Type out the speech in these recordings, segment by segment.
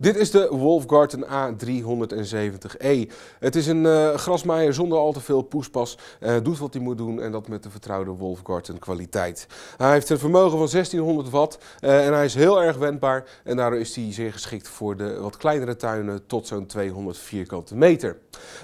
Dit is de Wolfgarten A370E. Het is een uh, grasmaaier zonder al te veel poespas. Eh, doet wat hij moet doen en dat met de vertrouwde Wolfgarten kwaliteit. Hij heeft een vermogen van 1600 watt eh, en hij is heel erg wendbaar. En daardoor is hij zeer geschikt voor de wat kleinere tuinen tot zo'n 200 vierkante meter.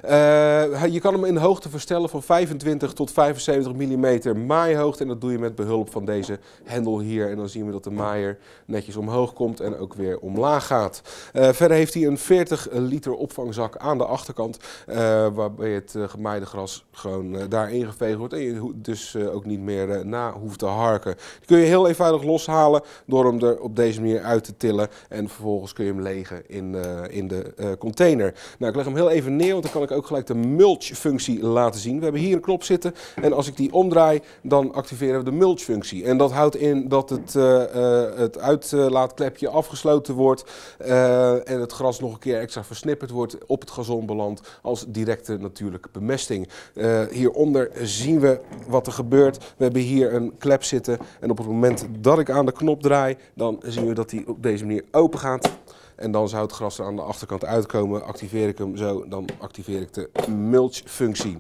Eh, je kan hem in hoogte verstellen van 25 tot 75 mm maaihoogte. En dat doe je met behulp van deze hendel hier. En dan zien we dat de maaier netjes omhoog komt en ook weer omlaag gaat. Eh, verder heeft hij een 40 liter opvangzak aan de achterkant. Eh, waarbij het gemaaide gras gewoon daarin geveegd wordt. En je dus ook niet meer na hoeft te harken. Die kun je heel eenvoudig loshalen door hem er op deze manier uit te tillen. En vervolgens kun je hem legen in, in de container. Nou, ik leg hem heel even neer, want kan ik ook gelijk de mulch-functie laten zien. We hebben hier een knop zitten en als ik die omdraai, dan activeren we de mulch-functie. En dat houdt in dat het, eh, eh, het uitlaatklepje afgesloten wordt eh, en het gras nog een keer extra versnipperd wordt op het gazon beland als directe natuurlijke bemesting. hieronder zien we wat er gebeurt. We hebben hier een klep zitten en op het moment dat ik aan de knop draai, dan zien we dat die op deze manier open gaat. En dan zou het gras er aan de achterkant uitkomen. Activeer ik hem zo, dan activeer ik de mulchfunctie.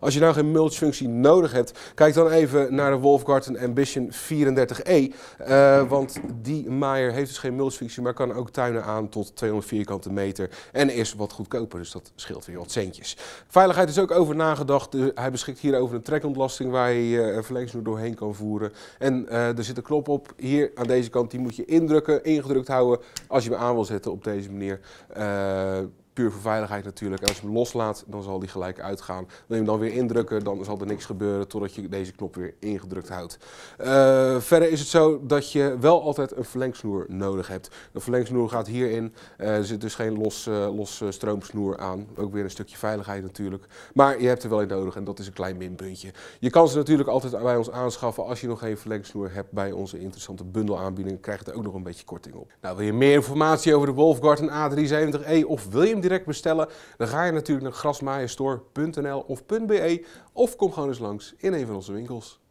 Als je nou geen mulchfunctie nodig hebt, kijk dan even naar de Wolfgarten Ambition 34e. Eh, want die maaier heeft dus geen mulchfunctie, maar kan ook tuinen aan tot 200 vierkante meter. En is wat goedkoper, dus dat scheelt weer wat centjes. Veiligheid is ook over nagedacht. Hij beschikt hier over een trekontlasting waar je uh, verlengsnoer doorheen kan voeren. En eh, er zit een knop op hier aan deze kant, die moet je indrukken, ingedrukt houden als je hem aan wil zetten zetten op deze manier. Eh, puur voor veiligheid natuurlijk. En als je hem loslaat, dan zal die gelijk uitgaan. Wil je hem dan weer indrukken, dan zal er niks gebeuren totdat je deze knop weer ingedrukt houdt. Eh, verder is het zo dat je wel altijd een verlengsnoer nodig hebt. De verlengsnoer gaat hierin. Eh, er zit dus geen los, uh, los stroomsnoer aan. Ook weer een stukje veiligheid natuurlijk. Maar je hebt er wel in nodig en dat is een klein minpuntje. Je kan ze natuurlijk altijd bij ons aanschaffen als je nog geen verlengsnoer hebt bij onze interessante bundelaanbieding. Krijg je er ook nog een beetje korting op. Nou, wil je meer informatie over de Wolfgarten A370e e of wil je direct bestellen, dan ga je natuurlijk naar grasmaaienstore.nl of .be of kom gewoon eens langs in een van onze winkels.